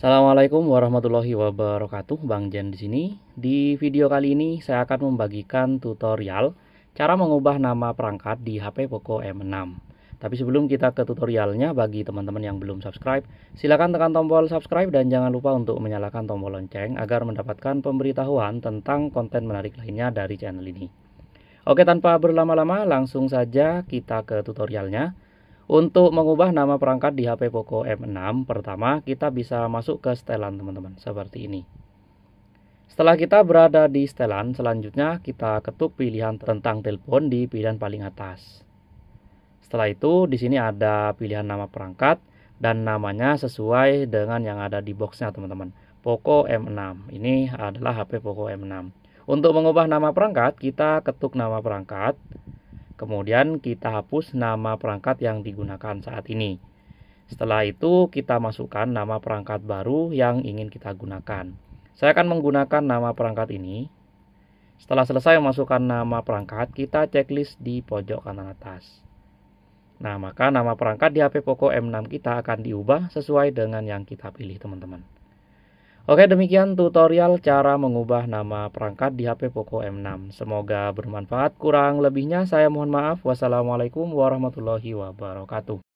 Assalamualaikum warahmatullahi wabarakatuh, Bang Jen di sini. Di video kali ini saya akan membagikan tutorial cara mengubah nama perangkat di HP Poco M6. Tapi sebelum kita ke tutorialnya, bagi teman-teman yang belum subscribe, silakan tekan tombol subscribe dan jangan lupa untuk menyalakan tombol lonceng agar mendapatkan pemberitahuan tentang konten menarik lainnya dari channel ini. Oke, tanpa berlama-lama, langsung saja kita ke tutorialnya. Untuk mengubah nama perangkat di HP Poco M6, pertama kita bisa masuk ke setelan teman-teman, seperti ini. Setelah kita berada di setelan, selanjutnya kita ketuk pilihan tentang telepon di pilihan paling atas. Setelah itu, di sini ada pilihan nama perangkat dan namanya sesuai dengan yang ada di boxnya teman-teman. Poco M6, ini adalah HP Poco M6. Untuk mengubah nama perangkat, kita ketuk nama perangkat, Kemudian kita hapus nama perangkat yang digunakan saat ini. Setelah itu kita masukkan nama perangkat baru yang ingin kita gunakan. Saya akan menggunakan nama perangkat ini. Setelah selesai memasukkan nama perangkat, kita checklist di pojok kanan atas. Nah, maka nama perangkat di HP Poco M6 kita akan diubah sesuai dengan yang kita pilih, teman-teman. Oke demikian tutorial cara mengubah nama perangkat di HP Poco M6. Semoga bermanfaat. Kurang lebihnya saya mohon maaf. Wassalamualaikum warahmatullahi wabarakatuh.